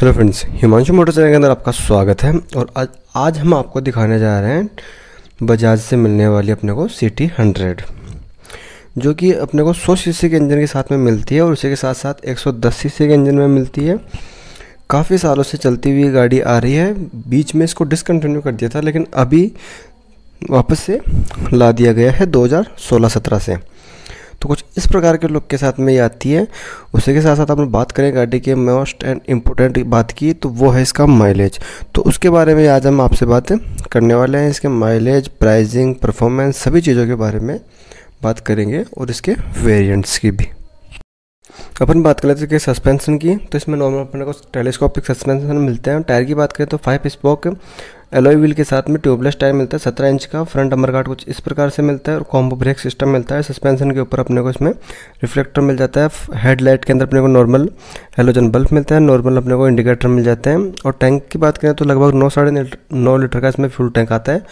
hello friends Himanshu motor channel के अंदर आपका स्वागत है और आज आज हम आपको दिखाने जा रहे हैं बजाज से मिलने वाली अपने को सी टी हंड्रेड जो कि अपने को सौ सी के इंजन के साथ में मिलती है और उसी के साथ साथ 110 सीसी के इंजन में मिलती है काफ़ी सालों से चलती हुई गाड़ी आ रही है बीच में इसको डिसकन्टिन्यू कर दिया था लेकिन अभी वापस से ला दिया गया है दो हज़ार से तो कुछ इस प्रकार के लुक के साथ में ये आती है उसी के साथ साथ हम बात करें गाड़ी के मोस्ट एंड इम्पोर्टेंट बात की तो वो है इसका माइलेज तो उसके बारे में आज हम आपसे बात करने वाले हैं इसके माइलेज प्राइजिंग परफॉर्मेंस सभी चीज़ों के बारे में बात करेंगे और इसके वेरियंट्स की भी अपन बात कर लेते हैं सस्पेंशन की तो इसमें नॉर्मल अपने को टेलीस्कोपिक सस्पेंशन मिलते हैं टायर की बात करें तो फाइव स्पोक एलोई व्हील के साथ में ट्यूबलेस टायर मिलता है सत्रह इंच का फ्रंट अमर गार्ड कुछ इस प्रकार से मिलता है और कॉम्बो ब्रेक सिस्टम मिलता है सस्पेंशन के ऊपर अपने को इसमें रिफ्लेक्टर मिल जाता है हेडलाइट के अंदर अपने को नॉर्मल हेलोजन बल्ब मिलता है नॉर्मल अपने को इंडिकेटर मिल जाते हैं और टैंक की बात करें तो लगभग नौ साढ़े नौ लीटर का इसमें फ्यूल टैंक आता है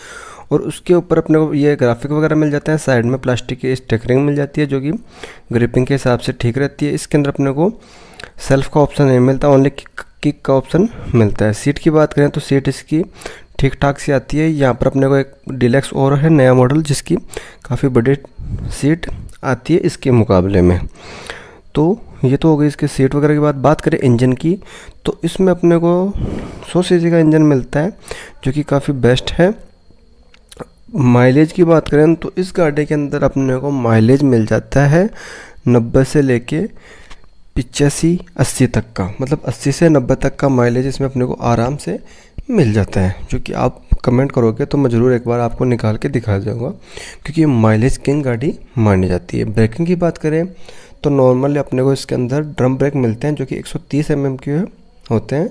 और उसके ऊपर अपने को ये ग्राफिक वगैरह मिल जाता है साइड में प्लास्टिक की स्टिकरिंग मिल जाती है जो कि ग्रिपिंग के हिसाब से ठीक रहती है इसके अंदर अपने को सेल्फ का ऑप्शन नहीं मिलता ओनली किक का ऑप्शन मिलता है सीट की बात करें तो सीट इसकी ठीक ठाक सी आती है यहाँ पर अपने को एक डिलेक्स और है नया मॉडल जिसकी काफ़ी बड़ी सीट आती है इसके मुकाबले में तो ये तो हो गई इसके सीट वगैरह की बात बात करें इंजन की तो इसमें अपने को सौ सी का इंजन मिलता है जो कि काफ़ी बेस्ट है माइलेज की बात करें तो इस गाड़ी के अंदर अपने को माइलेज मिल जाता है नब्बे से लेके पिचासी अस्सी तक का मतलब अस्सी से नब्बे तक का माइलेज इसमें अपने को आराम से मिल जाता है जो कि आप कमेंट करोगे तो मैं ज़रूर एक बार आपको निकाल के दिखा जाऊँगा क्योंकि माइलेज किंग गाड़ी मानी जाती है ब्रेकिंग की बात करें तो नॉर्मली अपने को इसके अंदर ड्रम ब्रेक मिलते हैं जो कि 130 सौ mm के होते हैं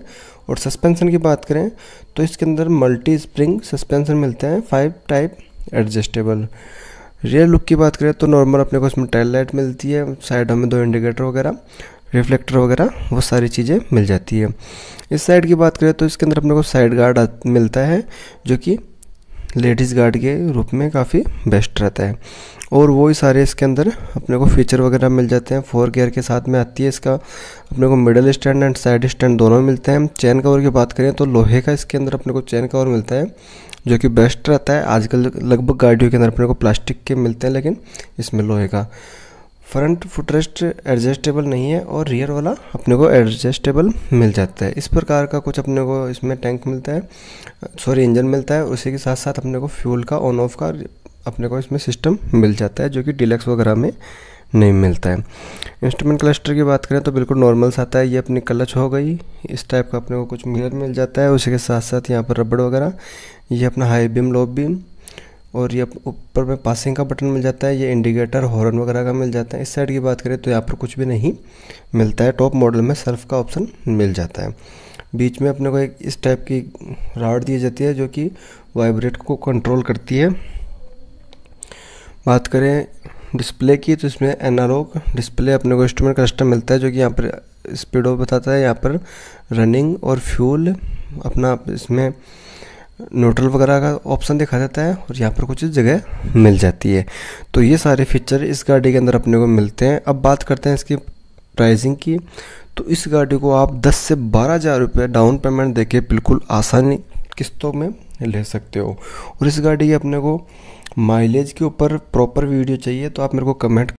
और सस्पेंसन की बात करें तो इसके अंदर मल्टी स्प्रिंग सस्पेंसन मिलते हैं five type adjustable rear look की बात करें तो नॉर्मल अपने को इसमें टेल लाइट मिलती है साइड में दो इंडिकेटर वगैरह रिफ्लेक्टर वगैरह वो सारी चीज़ें मिल जाती है इस साइड की बात करें तो इसके अंदर अपने को साइड गार्ड मिलता है जो कि लेडीज़ गार्ड के रूप में काफ़ी बेस्ट रहता है और वही सारे इसके अंदर अपने को फीचर वगैरह मिल जाते हैं फोर गियर के साथ में आती है इसका अपने को middle stand and side stand दोनों मिलते हैं चैन कवर की बात करें तो लोहे का इसके अंदर अपने को चैन कवर मिलता है जो कि बेस्ट रहता है आजकल लगभग गाड़ियों के अंदर अपने को प्लास्टिक के मिलते हैं लेकिन इसमें लोहे का फ्रंट फुटरेस्ट एडजस्टेबल नहीं है और रियर वाला अपने को एडजस्टेबल मिल जाता है इस प्रकार का कुछ अपने को इसमें टैंक मिलता है सॉरी इंजन मिलता है उसी के साथ साथ अपने को फ्यूल का ऑन ऑफ का अपने को इसमें सिस्टम मिल जाता है जो कि डिलक्स वगैरह में नहीं मिलता है इंस्ट्रूमेंट क्लस्टर की बात करें तो बिल्कुल नॉर्मल सा आता है ये अपनी क्लच हो गई इस टाइप का अपने को कुछ मिलर मिल जाता है उसी के साथ साथ यहाँ पर रबड़ वगैरह ये अपना हाई बीम लो बीम और ये ऊपर में पासिंग का बटन मिल जाता है ये इंडिकेटर हॉर्न वगैरह का मिल जाता है इस साइड की बात करें तो यहाँ पर कुछ भी नहीं मिलता है टॉप मॉडल में सेल्फ का ऑप्शन मिल जाता है बीच में अपने को एक इस टाइप की राड दी जाती है जो कि वाइब्रेट को कंट्रोल करती है बात करें डिस्प्ले की तो इसमें एनालॉग डिस्प्ले अपने को इंस्ट्रूमेंट कस्टम मिलता है जो कि यहाँ पर स्पीड बताता है यहाँ पर रनिंग और फ्यूल अपना इसमें न्यूट्रल वगैरह का ऑप्शन दिखा देता है और यहाँ पर कुछ जगह मिल जाती है तो ये सारे फीचर इस गाड़ी के अंदर अपने को मिलते हैं अब बात करते हैं इसकी प्राइसिंग की तो इस गाड़ी को आप 10 से बारह हज़ार रुपये डाउन पेमेंट देके बिल्कुल आसानी किस्तों में ले सकते हो और इस गाड़ी की अपने को माइलेज के ऊपर प्रॉपर वीडियो चाहिए तो आप मेरे को कमेंट